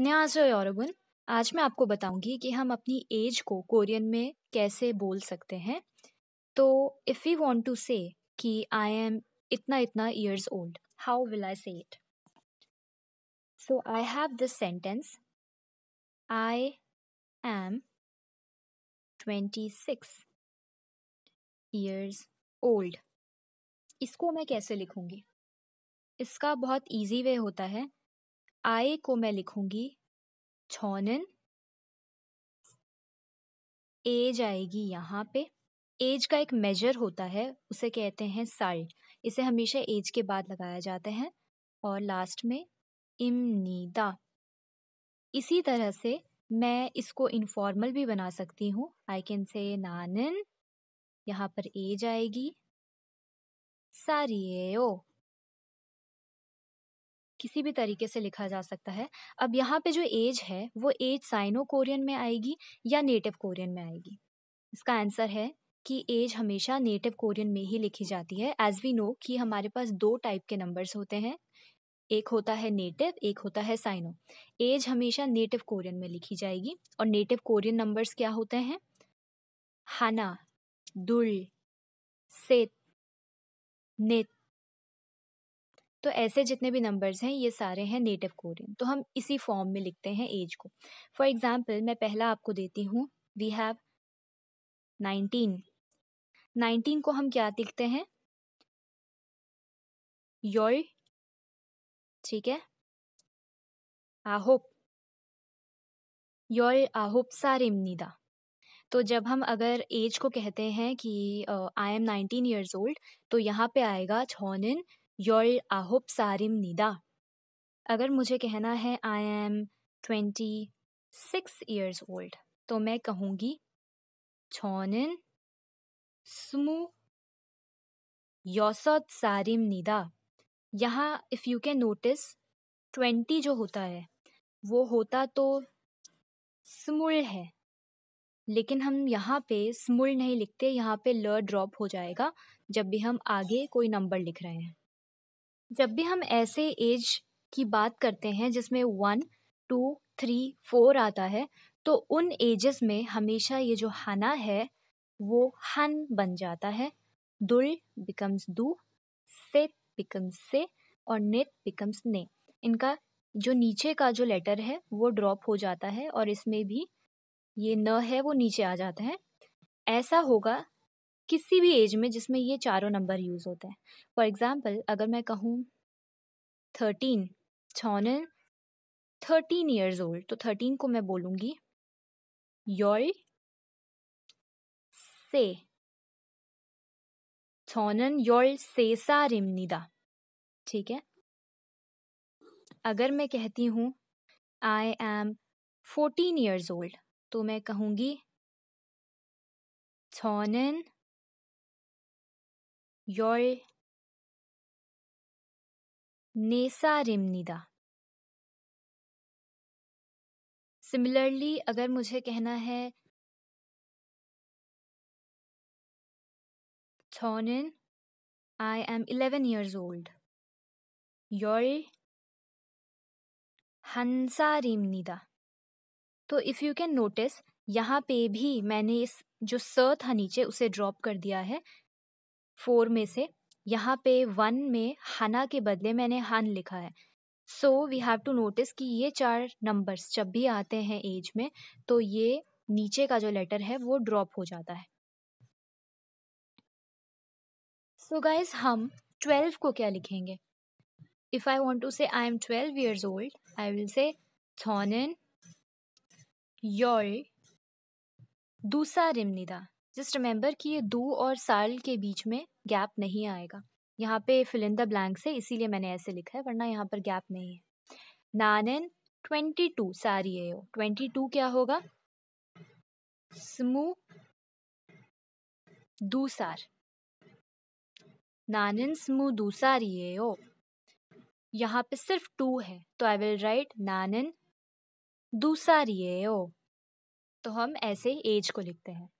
न्याज योरबुन आज मैं आपको बताऊंगी कि हम अपनी एज को कोरियन में कैसे बोल सकते हैं तो इफ़ यू वॉन्ट टू से कि आई एम इतना इतना years old how will I say it so I have this sentence I am twenty six years old इसको मैं कैसे लिखूँगी इसका बहुत इजी वे होता है आई को मैं लिखूँगी छोनन एज आएगी यहाँ पे एज का एक मेजर होता है उसे कहते हैं साल इसे हमेशा एज के बाद लगाया जाता है और लास्ट में इमनीदा इसी तरह से मैं इसको इनफॉर्मल भी बना सकती हूँ आई कैन से नानन यहाँ पर एज आएगी सारी ओ किसी भी तरीके से लिखा जा सकता है अब यहाँ पे जो एज है वो एज साइनो कोरियन में आएगी या नेटिव कोरियन में आएगी इसका आंसर है कि एज हमेशा नेटिव कोरियन में ही लिखी जाती है एज वी नो कि हमारे पास दो टाइप के नंबर्स होते हैं एक होता है नेटिव एक होता है साइनो एज हमेशा नेटिव कोरियन में लिखी जाएगी और नेटिव कोरियन नंबर्स क्या होते हैं हाना दुल सेत नेत तो ऐसे जितने भी नंबर्स हैं ये सारे हैं नेटिव कोरियन तो हम इसी फॉर्म में लिखते हैं एज को फॉर एग्ज़ाम्पल मैं पहला आपको देती हूँ वी हैव नाइनटीन नाइनटीन को हम क्या लिखते हैं योर ठीक है आहोप योर आहोप सारेमनीदा तो जब हम अगर एज को कहते हैं कि I am nineteen years old तो यहाँ पे आएगा छोनिन योल आहोप सारिम निदा अगर मुझे कहना है I am twenty six years old तो मैं कहूँगी छोनिन स्मू योसत सारिम निदा यहाँ if you can notice twenty जो होता है वो होता तो स्मुल है लेकिन हम यहाँ पे स्मुल नहीं लिखते यहाँ पे ल ड्रॉप हो जाएगा जब भी हम आगे कोई नंबर लिख रहे हैं जब भी हम ऐसे एज की बात करते हैं जिसमें वन टू थ्री फोर आता है तो उन एजेस में हमेशा ये जो हना है वो हन बन जाता है दुल बिकम्स दू से बिकम्स से और नित बिकम्स ने इनका जो नीचे का जो लेटर है वो ड्रॉप हो जाता है और इसमें भी ये न है वो नीचे आ जाता है ऐसा होगा किसी भी एज में जिसमें ये चारों नंबर यूज़ होते हैं फॉर एग्ज़ाम्पल अगर मैं कहूँ थर्टीन छौन थर्टीन ईयर्स ओल्ड तो थर्टीन को मैं बोलूंगी योर से योल योर सा रिमनिदा ठीक है अगर मैं कहती हूँ I am fourteen years old तो मैं कहूँगी छोनन yol nesarimnida सिमिलरली अगर मुझे कहना है I am eleven 11 years old. Yol Hansarimnida. तो इफ़ यू कैन नोटिस यहाँ पे भी मैंने इस जो स था नीचे उसे ड्रॉप कर दिया है फोर में से यहाँ पे वन में हना के बदले मैंने हन लिखा है so we have to notice कि ये चार नंबर्स जब भी आते हैं एज में तो ये नीचे का जो लेटर है वो ड्रॉप हो जाता है सो so गाइज हम ट्वेल्व को क्या लिखेंगे if I want to say I am twelve years old I will say थॉनन योल दूसरा रिमनिदा जस्ट रिमेंबर कि ये दो और साल के बीच में गैप नहीं आएगा यहाँ पे फिलिंदा ब्लैंक से इसीलिए मैंने ऐसे लिखा है वरना यहाँ पर गैप नहीं है नानन ट्वेंटी टू सारी है यो ट्वेंटी टू क्या होगा स्मू दूसार नानन स्मू दूसार ये ओ यहाँ पे सिर्फ टू है तो आई विल राइट नानन दूसार ये ओ तो हम ऐसे एज को लिखते हैं